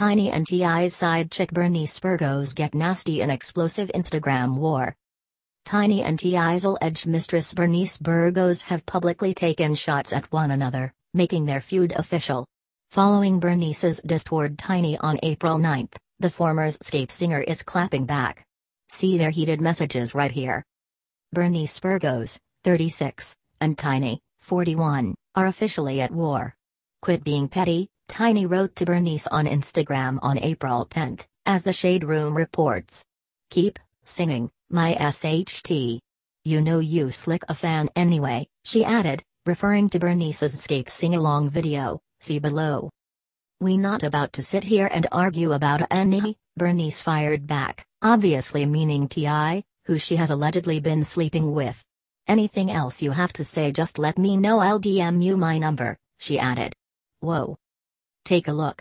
Tiny and T.I.'s side chick Bernice Burgos get nasty in explosive Instagram war. Tiny and T.I.'s edge mistress Bernice Burgos have publicly taken shots at one another, making their feud official. Following Bernice's diss toward Tiny on April 9, the former Scape singer is clapping back. See their heated messages right here. Bernice Burgos, 36, and Tiny, 41, are officially at war. Quit being petty, Tiny wrote to Bernice on Instagram on April 10, as the Shade Room reports. Keep singing, my SHT. You know you slick a fan anyway, she added, referring to Bernice's escape sing-along video, see below. We not about to sit here and argue about any, Bernice fired back, obviously meaning T.I., who she has allegedly been sleeping with. Anything else you have to say just let me know I'll DM you my number, she added. Whoa. Take a look.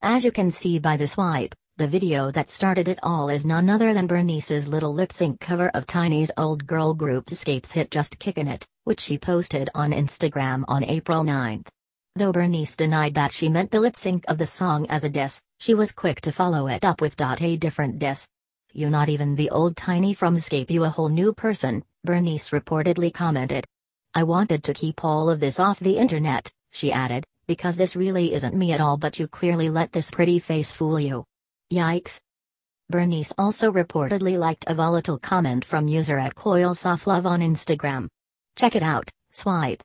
As you can see by the swipe, the video that started it all is none other than Bernice's little lip sync cover of Tiny's old girl group Scapes hit Just Kickin' It, which she posted on Instagram on April 9. Though Bernice denied that she meant the lip sync of the song as a diss, she was quick to follow it up with .a different diss. You not even the old Tiny from Scape you a whole new person, Bernice reportedly commented. I wanted to keep all of this off the internet, she added because this really isn't me at all but you clearly let this pretty face fool you. Yikes. Bernice also reportedly liked a volatile comment from user at Coil Soft Love on Instagram. Check it out, swipe.